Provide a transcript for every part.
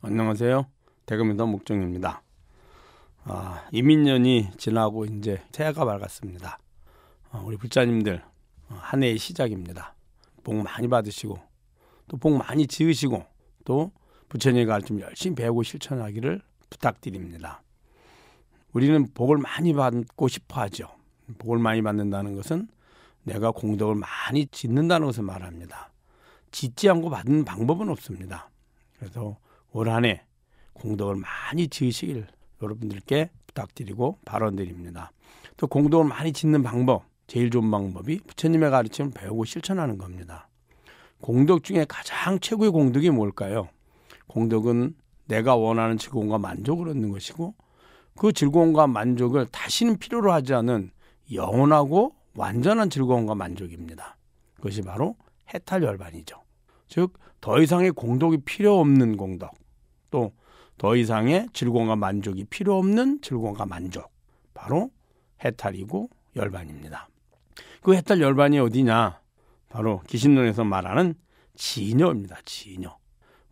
안녕하세요. 대금이더 목정입니다. 아, 이민년이 지나고 이제 새해가 밝았습니다. 아, 우리 불자님들 어, 한 해의 시작입니다. 복 많이 받으시고 또 복 많이 지으시고 또 부처님과 좀 열심히 배우고 실천하기를 부탁드립니다. 우리는 복을 많이 받고 싶어 하죠. 복을 많이 받는다는 것은 내가 공덕을 많이 짓는다는 것을 말합니다. 짓지 않고 받는 방법은 없습니다. 그래서 올한해 공덕을 많이 지으시길 여러분들께 부탁드리고 발언드립니다. 또 공덕을 많이 짓는 방법, 제일 좋은 방법이 부처님의 가르침을 배우고 실천하는 겁니다. 공덕 중에 가장 최고의 공덕이 뭘까요? 공덕은 내가 원하는 즐거움과 만족을 얻는 것이고 그 즐거움과 만족을 다시는 필요로 하지 않은 영원하고 완전한 즐거움과 만족입니다. 그것이 바로 해탈열반이죠. 즉더 이상의 공덕이 필요 없는 공덕, 또 더 이상의 즐거움과 만족이 필요 없는 즐거움과 만족, 바로 해탈이고 열반입니다. 그 해탈 열반이 어디냐? 바로 귀신론에서 말하는 진여입니다. 진여.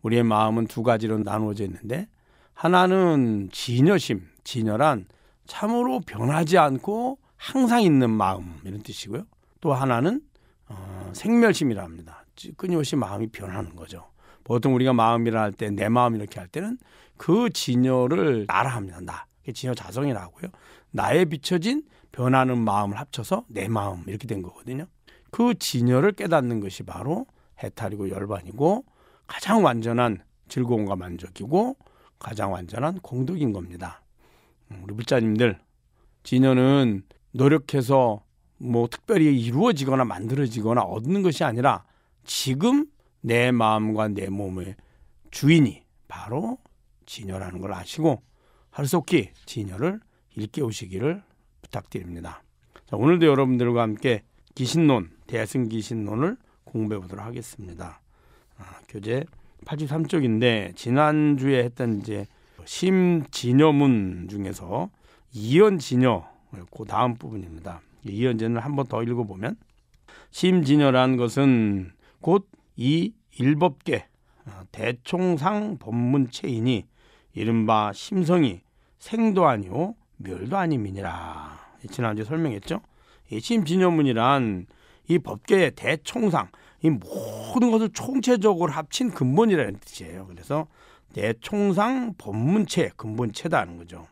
우리의 마음은 두 가지로 나누어져 있는데 하나는 진여심, 진여란 참으로 변하지 않고 항상 있는 마음 이런 뜻이고요. 또 하나는 어, 생멸심이라 합니다. 끊임없이 마음이 변하는 거죠. 보통 우리가 마음이라 할 때 내 마음 이렇게 할 때는 그 진여를 나라 합니다. 나. 진여 자성이라고요. 나에 비춰진 변하는 마음을 합쳐서 내 마음 이렇게 된 거거든요. 그 진여를 깨닫는 것이 바로 해탈이고 열반이고 가장 완전한 즐거움과 만족이고 가장 완전한 공덕인 겁니다. 음, 우리 불자님들 진여는 노력해서 뭐 특별히 이루어지거나 만들어지거나 얻는 것이 아니라 지금 내 마음과 내 몸의 주인이 바로 진여라는 걸 아시고 하루속히 진여를 일깨우시기를 부탁드립니다. 자, 오늘도 여러분들과 함께 기신론, 대승기신론을 공부해 보도록 하겠습니다. 아, 교재 83쪽인데 지난주에 했던 이제 심진여문 중에서 이연진여 그 다음 부분입니다. 이연진을 한번 더 읽어보면 심진여란 것은 곧이 일법계 어, 대총상 법문체이니 이른바 심성이 생도 아니오 멸도 아님이니라. 지난주 설명했죠. 이 심진여문이란 이 법계의 대총상 이 모든 것을 총체적으로 합친 근본이라는 뜻이에요. 그래서 대총상 법문체 근본체다는 거죠.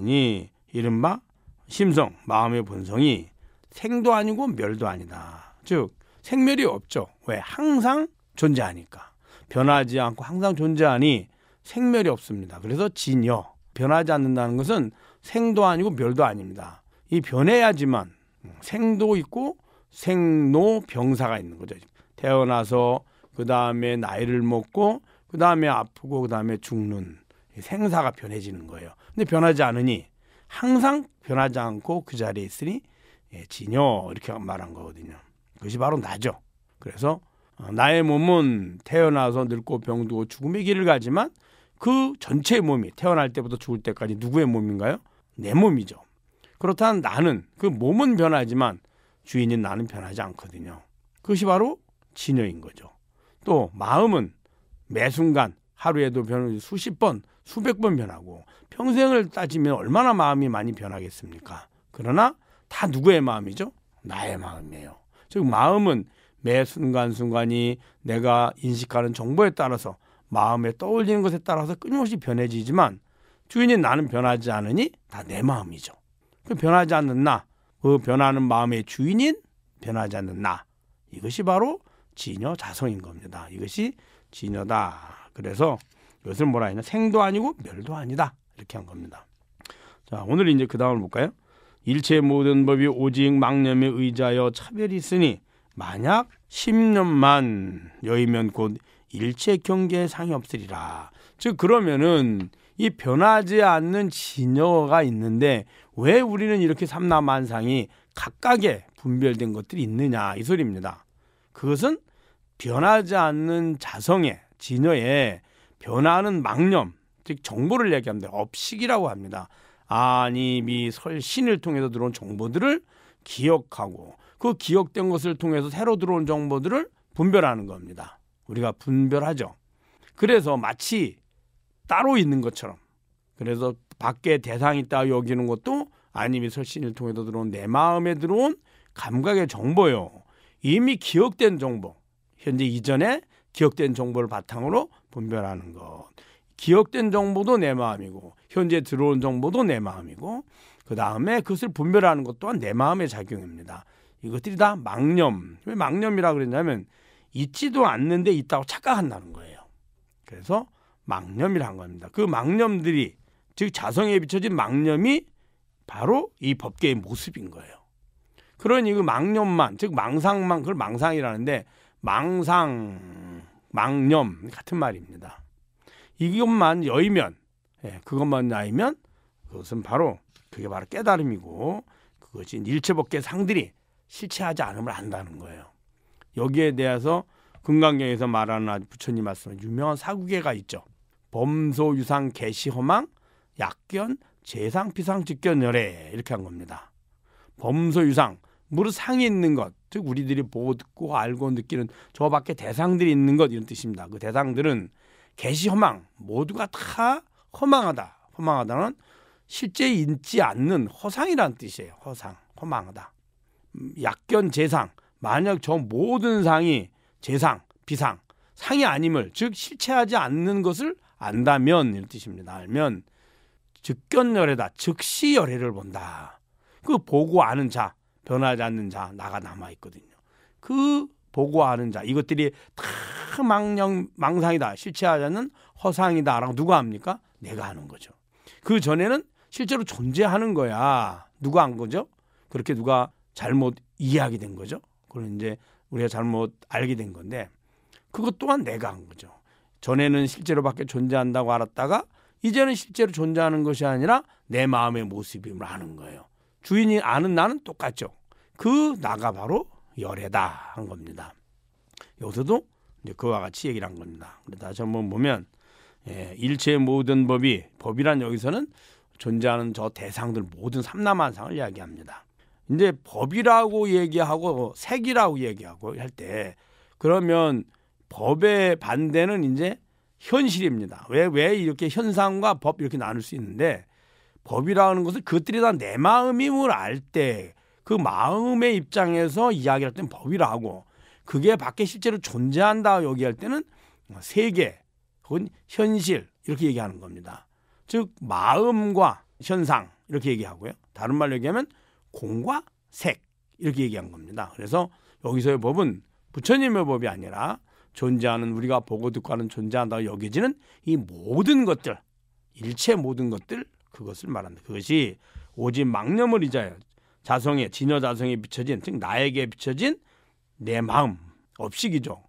이 이른바 심성 마음의 본성이 생도 아니고 멸도 아니다. 즉 생멸이 없죠. 왜? 항상 존재하니까. 변하지 않고 항상 존재하니 생멸이 없습니다. 그래서 진여. 변하지 않는다는 것은 생도 아니고 멸도 아닙니다. 이 변해야지만 생도 있고 생노 병사가 있는 거죠. 태어나서 그 다음에 나이를 먹고 그 다음에 아프고 그 다음에 죽는 생사가 변해지는 거예요. 근데 변하지 않으니 항상 변하지 않고 그 자리에 있으니 예, 진여 이렇게 말한 거거든요. 그것이 바로 나죠. 그래서 어, 나의 몸은 태어나서 늙고 병두고 죽음의 길을 가지만 그 전체의 몸이 태어날 때부터 죽을 때까지 누구의 몸인가요? 내 몸이죠. 그렇다면 나는 그 몸은 변하지만 주인인 나는 변하지 않거든요. 그것이 바로 진여인 거죠. 또 마음은 매 순간 하루에도 변하고 수십 번, 수백 번 변하고 평생을 따지면 얼마나 마음이 많이 변하겠습니까? 그러나 다 누구의 마음이죠? 나의 마음이에요. 즉 마음은 매 순간순간이 내가 인식하는 정보에 따라서 마음에 떠올리는 것에 따라서 끊임없이 변해지지만 주인이 나는 변하지 않으니 다 내 마음이죠. 그 변하지 않는 나, 그 변하는 마음의 주인인 변하지 않는 나. 이것이 바로 진여 자성인 겁니다. 이것이 진여다. 그래서 이것을 뭐라 했냐? 생도 아니고 멸도 아니다. 이렇게 한 겁니다. 자, 오늘 이제 그 다음을 볼까요? 일체 모든 법이 오직 망념에 의자여 차별이 있으니 만약 10년만 여의면 곧 일체 경계에 상이 없으리라. 즉 그러면은 이 변하지 않는 진여가 있는데 왜 우리는 이렇게 삼라만상이 각각의 분별된 것들이 있느냐 이 소리입니다. 그것은 변하지 않는 자성의 진여에 변화하는 망념 즉 정보를 얘기합니다. 업식이라고 합니다. 아니, 미, 설, 신을 통해서 들어온 정보들을 기억하고 그 기억된 것을 통해서 새로 들어온 정보들을 분별하는 겁니다. 우리가 분별하죠. 그래서 마치 따로 있는 것처럼 그래서 밖에 대상이 있다 여기는 것도 아니면 설신을 통해서 들어온 내 마음에 들어온 감각의 정보요. 이미 기억된 정보, 현재 이전에 기억된 정보를 바탕으로 분별하는 것. 기억된 정보도 내 마음이고 현재 들어온 정보도 내 마음이고 그 다음에 그것을 분별하는 것 또한 내 마음의 작용입니다. 이것들이 다 망념. 왜 망념이라 그랬냐면 있지도 않는데 있다고 착각한다는 거예요. 그래서 망념이란 겁니다. 그 망념들이 즉 자성에 비춰진 망념이 바로 이 법계의 모습인 거예요. 그러니 그 망념만 즉 망상만 그걸 망상이라는데 망상 망념 같은 말입니다. 이것만 여의면 예, 그것만 알면 그것은 바로 그게 바로 깨달음이고 그것이 일체법계 상들이 실체하지 않음을 안다는 거예요. 여기에 대해서 금강경에서 말하는 부처님 말씀 유명한 사구계가 있죠. 범소 유상 개시 허망 약견 재상 피상 직견 열애 이렇게 한 겁니다. 범소 유상 무릇 상이 있는 것, 즉 우리들이 보고 뭐 듣고 알고 느끼는 저밖에 대상들이 있는 것 이런 뜻입니다. 그 대상들은 개시 허망 모두가 다 허망하다. 허망하다는 실제 있지 않는 허상이라는 뜻이에요. 허상, 허망하다. 음, 약견 재상. 만약 저 모든 상이 재상, 비상, 상이 아님을 즉 실체하지 않는 것을 안다면 이런 뜻입니다. 알면 즉견열애다. 즉시 열애를 본다. 그 보고 아는 자, 변하지 않는 자 나가 남아 있거든요. 그 보고 아는 자 이것들이 다 망령 망상이다. 실체하지 않는 허상이다라고 누가 합니까? 내가 하는 거죠. 그 전에는 실제로 존재하는 거야. 누가 한 거죠? 그렇게 누가 잘못 이해하게 된 거죠. 그걸 이제 우리가 잘못 알게 된 건데 그것 또한 내가 한 거죠. 전에는 실제로 밖에 존재한다고 알았다가 이제는 실제로 존재하는 것이 아니라 내 마음의 모습임을 하는 거예요. 주인이 아는 나는 똑같죠. 그 나가 바로 열애다 한 겁니다. 여기서도 이제 그와 같이 얘기를 한 겁니다. 다시 한번 보면 예, 일체의 모든 법이 법이란 여기서는 존재하는 저 대상들 모든 삼라만상을 이야기합니다. 이제 법이라고 얘기하고 색이라고 얘기하고 할 때 그러면 법의 반대는 이제 현실입니다. 왜, 왜 이렇게 현상과 법 이렇게 나눌 수 있는데 법이라는 것은 그것들이 다 내 마음임을 알 때 그 마음의 입장에서 이야기할 때는 법이라 하고 그게 밖에 실제로 존재한다 여기할 때는 세계 혹은 현실 이렇게 얘기하는 겁니다. 즉 마음과 현상 이렇게 얘기하고요. 다른 말로 얘기하면 공과 색 이렇게 얘기한 겁니다. 그래서 여기서의 법은 부처님의 법이 아니라 존재하는 우리가 보고 듣고 하는 존재한다고 여겨지는 이 모든 것들 일체 모든 것들 그것을 말한다. 그것이 오직 망념을 잊어야 자성에 진여 자성에 비춰진 즉 나에게 비춰진 내 마음 업식이죠.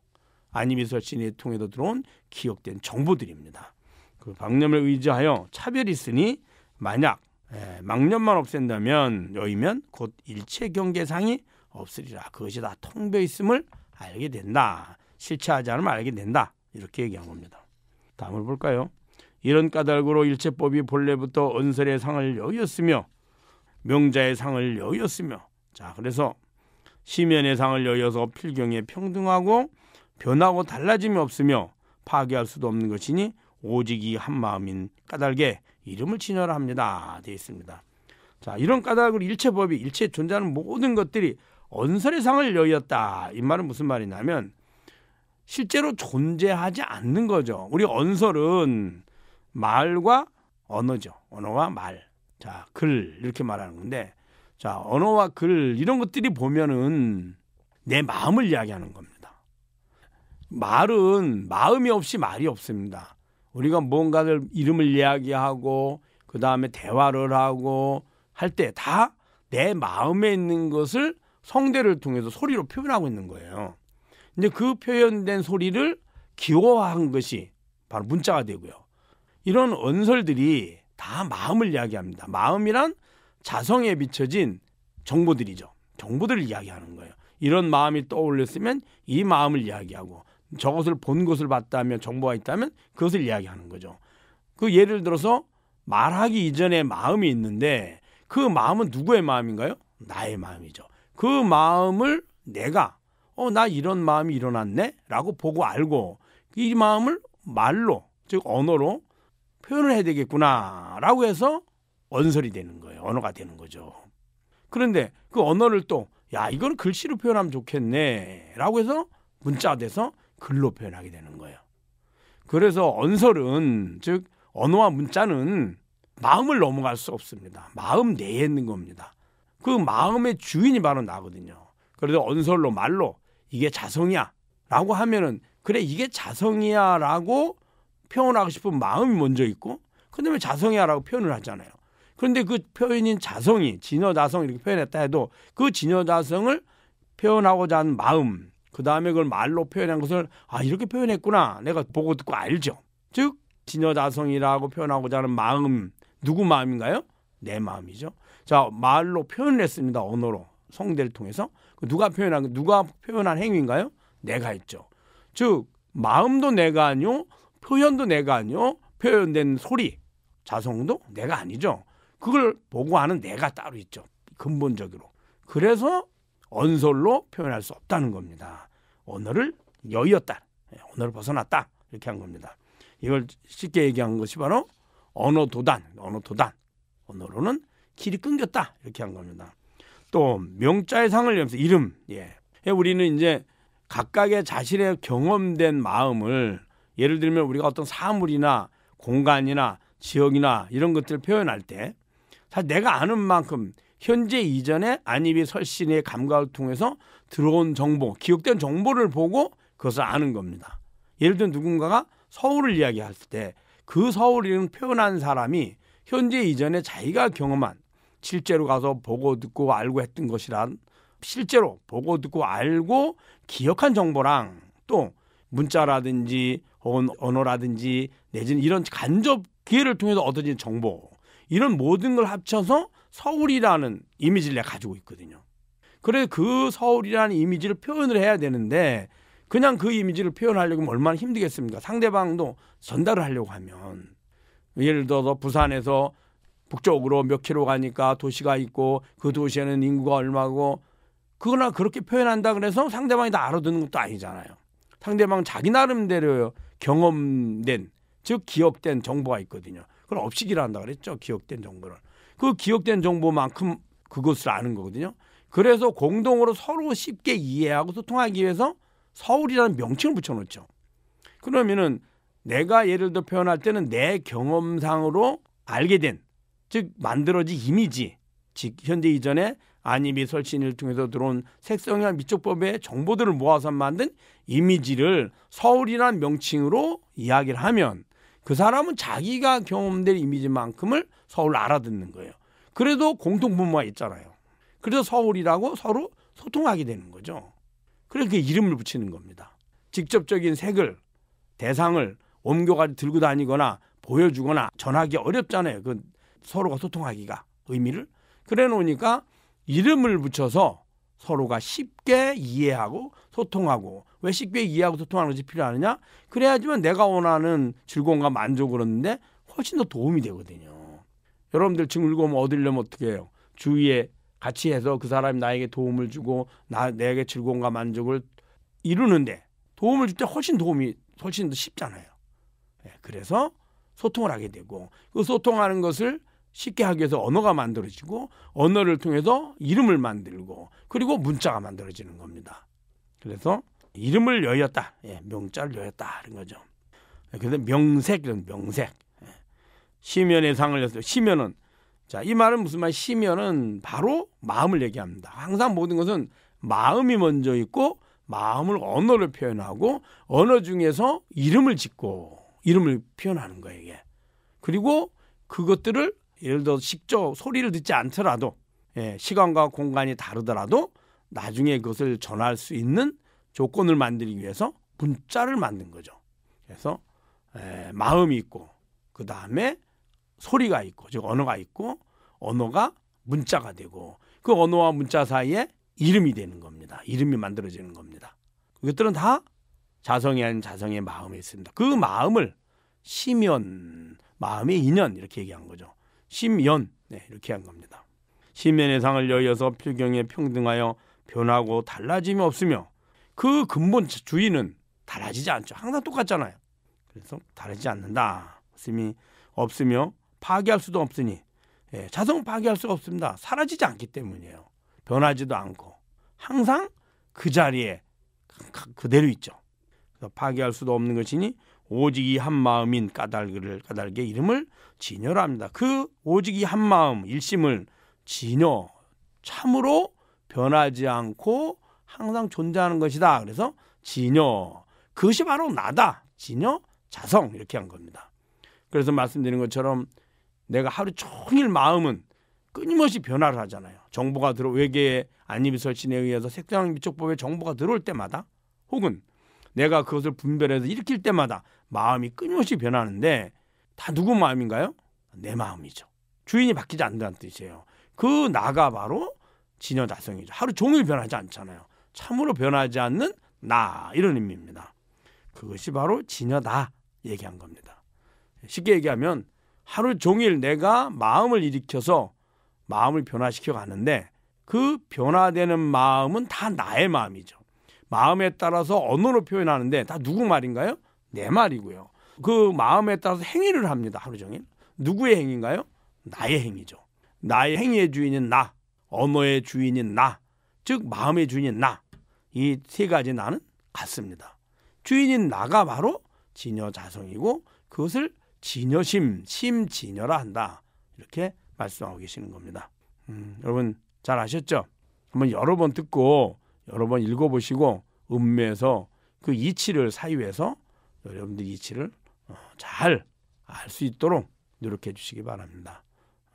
아니미설신이 통해서 들어온 기억된 정보들입니다. 그 방념을 의지하여 차별이 있으니 만약 예, 망념만 없앤다면 여의면 곧 일체 경계상이 없으리라. 그것이 다 통배 있음을 알게 된다. 실체하지 않으면 알게 된다. 이렇게 얘기한 겁니다. 다음을 볼까요? 이런 까닭으로 일체법이 본래부터 언설의 상을 여였으며 명자의 상을 여였으며 자 그래서 시면의 상을 여여서 필경에 평등하고 변하고 달라짐이 없으며 파괴할 수도 없는 것이니 오직 이 한 마음인 까닭에 이름을 지녀라 합니다. 되어 있습니다. 자, 이런 까닭으로 일체 법이 일체 존재하는 모든 것들이 언설의 상을 여였다. 이 말은 무슨 말이냐면 실제로 존재하지 않는 거죠. 우리 언설은 말과 언어죠. 언어와 말. 자, 글 이렇게 말하는 건데 자, 언어와 글 이런 것들이 보면은 내 마음을 이야기하는 겁니다. 말은 마음이 없이 말이 없습니다. 우리가 뭔가를 이름을 이야기하고 그 다음에 대화를 하고 할 때 다 내 마음에 있는 것을 성대를 통해서 소리로 표현하고 있는 거예요. 근데 그 표현된 소리를 기호화한 것이 바로 문자가 되고요. 이런 언설들이 다 마음을 이야기합니다. 마음이란 자성에 비춰진 정보들이죠. 정보들을 이야기하는 거예요. 이런 마음이 떠올렸으면이 마음을 이야기하고 저것을 본 것을 봤다면 정보가 있다면 그것을 이야기하는 거죠. 그 예를 들어서 말하기 이전에 마음이 있는데 그 마음은 누구의 마음인가요? 나의 마음이죠. 그 마음을 내가 어 나 이런 마음이 일어났네라고 보고 알고 이 마음을 말로 즉 언어로 표현을 해야 되겠구나라고 해서 언설이 되는 거예요. 언어가 되는 거죠. 그런데 그 언어를 또 야 이건 글씨로 표현하면 좋겠네라고 해서 문자 돼서 글로 표현하게 되는 거예요. 그래서 언설은 즉 언어와 문자는 마음을 넘어갈 수 없습니다. 마음 내에 있는 겁니다. 그 마음의 주인이 바로 나거든요. 그래서 언설로 말로 이게 자성이야라고 하면은 그래 이게 자성이야라고 표현하고 싶은 마음이 먼저 있고 그다음에 자성이야라고 표현을 하잖아요. 그런데 그 표현인 자성이 진어자성 이렇게 표현했다 해도 그진어자성을 표현하고자 하는 마음 그 다음에 그걸 말로 표현한 것을 아 이렇게 표현했구나 내가 보고 듣고 알죠. 즉 진여자성이라고 표현하고자 하는 마음 누구 마음인가요? 내 마음이죠. 자 말로 표현 했습니다 언어로 성대를 통해서 그 누가 표현한 누가 표현한 행위인가요? 내가 했죠. 즉 마음도 내가 아니요 표현도 내가 아니요 표현된 소리 자성도 내가 아니죠. 그걸 보고하는 내가 따로 있죠. 근본적으로. 그래서 언설로 표현할 수 없다는 겁니다. 언어를 여의었다. 예, 언어를 벗어났다. 이렇게 한 겁니다. 이걸 쉽게 얘기한 것이 바로 언어 도단, 언어 도단. 언어로는 길이 끊겼다. 이렇게 한 겁니다. 또 명자의 상을 염서 이름. 예. 예. 우리는 이제 각각의 자신의 경험된 마음을 예를 들면 우리가 어떤 사물이나 공간이나 지역이나 이런 것들을 표현할 때 사실 내가 아는 만큼 현재 이전에 안입이 설신의 감각을 통해서 들어온 정보, 기억된 정보를 보고 그것을 아는 겁니다. 예를 들면 누군가가 서울을 이야기할 때 그 서울이라는 표현한 사람이 현재 이전에 자기가 경험한 실제로 가서 보고 듣고 알고 했던 것이란 실제로 보고 듣고 알고 기억한 정보랑 또 문자라든지 혹은 언어라든지 내지는 이런 간접 기회를 통해서 얻어진 정보 이런 모든 걸 합쳐서 서울이라는 이미지를 내가 가지고 있거든요. 그래서 그 서울이라는 이미지를 표현을 해야 되는데 그냥 그 이미지를 표현하려고 하면 얼마나 힘들겠습니까? 상대방도 전달을 하려고 하면 예를 들어서 부산에서 북쪽으로 몇 킬로 가니까 도시가 있고 그 도시에는 인구가 얼마고 그거나 그렇게 표현한다 그래서 상대방이 다 알아듣는 것도 아니잖아요. 상대방 자기 나름대로 경험된 즉 기억된 정보가 있거든요. 그걸 업식이라 한다 그랬죠. 기억된 정보를. 그 기억된 정보만큼 그것을 아는 거거든요. 그래서 공동으로 서로 쉽게 이해하고 소통하기 위해서 서울이라는 명칭을 붙여놓죠. 그러면은 내가 예를 들어 표현할 때는 내 경험상으로 알게 된, 즉 만들어진 이미지, 즉현재 이전에 안이비 설신을 통해서 들어온 색성이나 미적법의 정보들을 모아서 만든 이미지를 서울이라는 명칭으로 이야기를 하면 그 사람은 자기가 경험될 이미지만큼을 서울 알아듣는 거예요. 그래도 공통분모가 있잖아요. 그래서 서울이라고 서로 소통하게 되는 거죠. 그래서 그 이름을 붙이는 겁니다. 직접적인 색을 대상을 옮겨가지고 들고 다니거나 보여주거나 전하기 어렵잖아요. 그 서로가 소통하기가 의미를 그래 놓으니까 이름을 붙여서 서로가 쉽게 이해하고 소통하고 왜 쉽게 이해하고 소통하는 것이 필요하느냐? 그래야지만 내가 원하는 즐거움과 만족을 얻는데 훨씬 더 도움이 되거든요. 여러분들 즐거움 얻으려면 어떻게 해요? 주위에 같이 해서 그 사람이 나에게 도움을 주고 나 내게 즐거움과 만족을 이루는데 도움을 줄 때 훨씬 도움이 훨씬 더 쉽잖아요. 예, 그래서 소통을 하게 되고 그 소통하는 것을 쉽게 하기 위해서 언어가 만들어지고 언어를 통해서 이름을 만들고 그리고 문자가 만들어지는 겁니다. 그래서 이름을 여였다. 예, 명자를 여였다. 이런 거죠. 예, 그래서 명색 이런 명색. 예. 시면의 상을 여서 시면은 자, 이 말은 무슨 말? 이 시면은 바로 마음을 얘기합니다. 항상 모든 것은 마음이 먼저 있고 마음을 언어를 표현하고 언어 중에서 이름을 짓고 이름을 표현하는 거예요, 이게. 그리고 그것들을 예를 들어 직접 소리를 듣지 않더라도 예, 시간과 공간이 다르더라도 나중에 그것을 전할 수 있는 조건을 만들기 위해서 문자를 만든 거죠. 그래서 에, 마음이 있고 그 다음에 소리가 있고 즉 언어가 있고 언어가 문자가 되고 그 언어와 문자 사이에 이름이 되는 겁니다. 이름이 만들어지는 겁니다. 그것들은 다 자성이 아닌 자성의 마음에 있습니다. 그 마음을 심연, 마음의 인연 이렇게 얘기한 거죠. 심연 네, 이렇게 한 겁니다. 심연의 상을 여여서 필경에 평등하여 변하고 달라짐이 없으며 그 근본 주의는 달라지지 않죠. 항상 똑같잖아요. 그래서 다르지 않는다. 없음이 없으며 파괴할 수도 없으니 예, 자성 파괴할 수가 없습니다. 사라지지 않기 때문이에요. 변하지도 않고 항상 그 자리에 그대로 있죠. 그래서 파괴할 수도 없는 것이니 오직 이 한 마음인 까닭을 까닭의 이름을 진여라 합니다. 그 오직 이 한 마음 일심을 진여 참으로 변하지 않고 항상 존재하는 것이다. 그래서 진여 그것이 바로 나다. 진여 자성 이렇게 한 겁니다. 그래서 말씀드린 것처럼 내가 하루 종일 마음은 끊임없이 변화를 하잖아요. 정보가 들어 외계의 안입이 설치에 의해서 색상 비촉법의 정보가 들어올 때마다 혹은 내가 그것을 분별해서 일으킬 때마다 마음이 끊임없이 변하는데 다 누구 마음인가요? 내 마음이죠. 주인이 바뀌지 않는다는 뜻이에요. 그 나가 바로 진여다성이죠. 하루 종일 변하지 않잖아요. 참으로 변하지 않는 나 이런 의미입니다. 그것이 바로 진여다 얘기한 겁니다. 쉽게 얘기하면 하루 종일 내가 마음을 일으켜서 마음을 변화시켜 가는데 그 변화되는 마음은 다 나의 마음이죠. 마음에 따라서 언어로 표현하는데 다 누구 말인가요? 내 말이고요. 그 마음에 따라서 행위를 합니다. 하루 종일. 누구의 행위인가요? 나의 행위죠. 나의 행위의 주인인 나, 언어의 주인인 나, 즉 마음의 주인인 나. 이세 가지 나는 같습니다. 주인인 나가 바로 진여자성이고 그것을 진여심, 심진여라 한다. 이렇게 말씀하고 계시는 겁니다. 음, 여러분 잘 아셨죠? 한번 여러 번 듣고 여러 번 읽어보시고 음매에서 그 이치를 사유해서 여러분들 이치를 어, 잘알 수 있도록 노력해 주시기 바랍니다.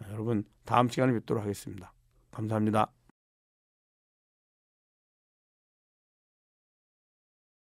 어, 여러분 다음 시간에 뵙도록 하겠습니다. 감사합니다.